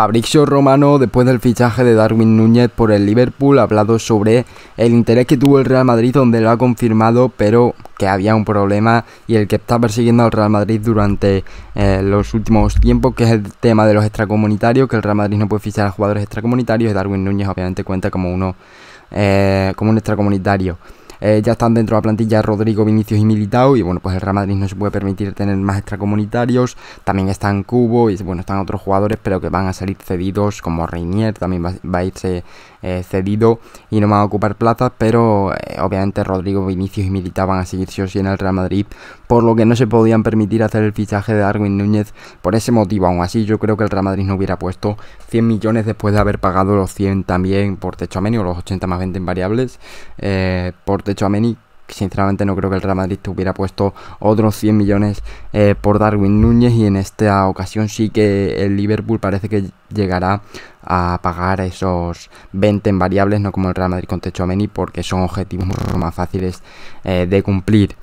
Fabricio Romano, después del fichaje de Darwin Núñez por el Liverpool, ha hablado sobre el interés que tuvo el Real Madrid, donde lo ha confirmado, pero que había un problema y el que está persiguiendo al Real Madrid durante eh, los últimos tiempos, que es el tema de los extracomunitarios, que el Real Madrid no puede fichar a jugadores extracomunitarios y Darwin Núñez obviamente cuenta como uno eh, como un extracomunitario. Eh, ya están dentro de la plantilla Rodrigo, Vinicius y Militao. Y bueno, pues el Real Madrid no se puede permitir tener más extracomunitarios. También están Cubo y bueno, están otros jugadores, pero que van a salir cedidos, como Reinier también va, a irse eh, cedido y no van a ocupar plazas. Pero eh, obviamente Rodrigo, Vinicius y Militao van a seguir sí o sí en el Real Madrid, por lo que no se podían permitir hacer el fichaje de Darwin Núñez por ese motivo. Aún así, yo creo que el Real Madrid no hubiera puesto 100 millones después de haber pagado los 100 también por techo o los 80 más 20 en variables, por de Meni, sinceramente no creo que el Real Madrid te hubiera puesto otros 100 millones eh, por Darwin Núñez y en esta ocasión sí que el Liverpool parece que llegará a pagar esos 20 en variables, no como el Real Madrid con Techo Ameni, porque son objetivos mucho más fáciles eh, de cumplir.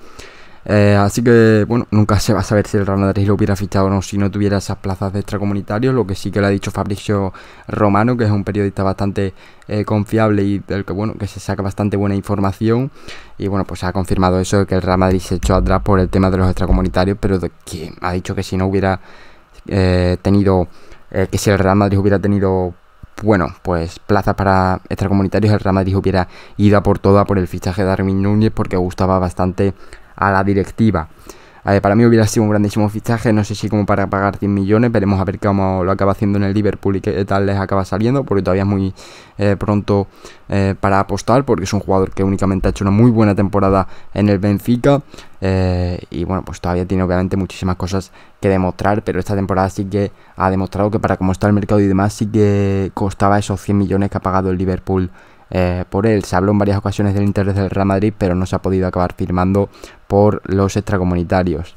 Eh, así que, bueno, nunca se va a saber si el Real Madrid lo hubiera fichado o no si no tuviera esas plazas de extracomunitarios, lo que sí que lo ha dicho Fabricio Romano, que es un periodista bastante eh, confiable y del que, bueno, que se saca bastante buena información. Y bueno, pues ha confirmado eso, que el Real Madrid se echó atrás por el tema de los extracomunitarios, pero de que ha dicho que si no hubiera eh, tenido, que si el Real Madrid hubiera tenido bueno, pues plazas para extracomunitarios, el Real Madrid hubiera ido a por toda por el fichaje de Armin Núñez porque gustaba bastante a la directiva. para mí hubiera sido un grandísimo fichaje, no sé si como para pagar 100 millones, veremos a ver cómo lo acaba haciendo en el Liverpool y qué tal les acaba saliendo, porque todavía es muy eh, pronto eh, para apostar, porque es un jugador que únicamente ha hecho una muy buena temporada en el Benfica, eh, y bueno, pues todavía tiene obviamente muchísimas cosas que demostrar, pero esta temporada sí que ha demostrado que para cómo está el mercado y demás, sí que costaba esos 100 millones que ha pagado el Liverpool por él. Se habló en varias ocasiones del interés del Real Madrid, pero no se ha podido acabar firmando por los extracomunitarios.